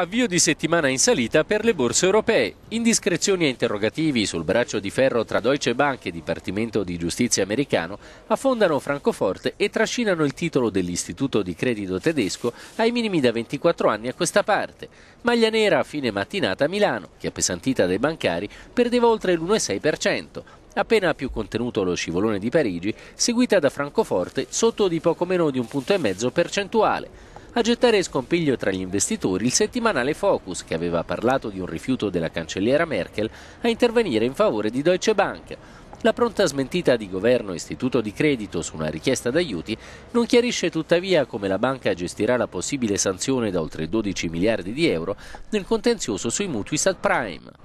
Avvio di settimana in salita per le borse europee. Indiscrezioni e interrogativi sul braccio di ferro tra Deutsche Bank e Dipartimento di Giustizia americano affondano Francoforte e trascinano il titolo dell'istituto di credito tedesco ai minimi da 24 anni a questa parte. Maglia nera a fine mattinata a Milano, che appesantita dai bancari perdeva oltre l'1,6%. Appena più contenuto lo scivolone di Parigi, seguita da Francoforte sotto di poco meno di un punto e mezzo percentuale a gettare scompiglio tra gli investitori il settimanale Focus, che aveva parlato di un rifiuto della cancelliera Merkel a intervenire in favore di Deutsche Bank. La pronta smentita di governo e istituto di credito su una richiesta d'aiuti non chiarisce tuttavia come la banca gestirà la possibile sanzione da oltre 12 miliardi di euro nel contenzioso sui mutui subprime.